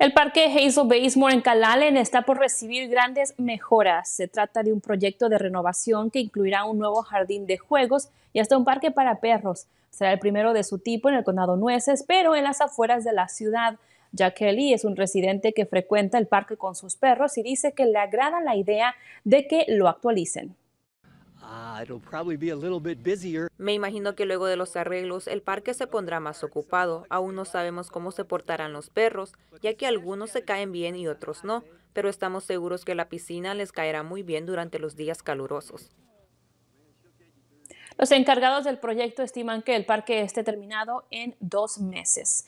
El parque Hazel Baysmore en Calalen está por recibir grandes mejoras. Se trata de un proyecto de renovación que incluirá un nuevo jardín de juegos y hasta un parque para perros. Será el primero de su tipo en el condado Nueces, pero en las afueras de la ciudad. Jack Kelly es un residente que frecuenta el parque con sus perros y dice que le agrada la idea de que lo actualicen. Ah, Me imagino que luego de los arreglos el parque se pondrá más ocupado. Aún no sabemos cómo se portarán los perros, ya que algunos se caen bien y otros no, pero estamos seguros que la piscina les caerá muy bien durante los días calurosos. Los encargados del proyecto estiman que el parque esté terminado en dos meses.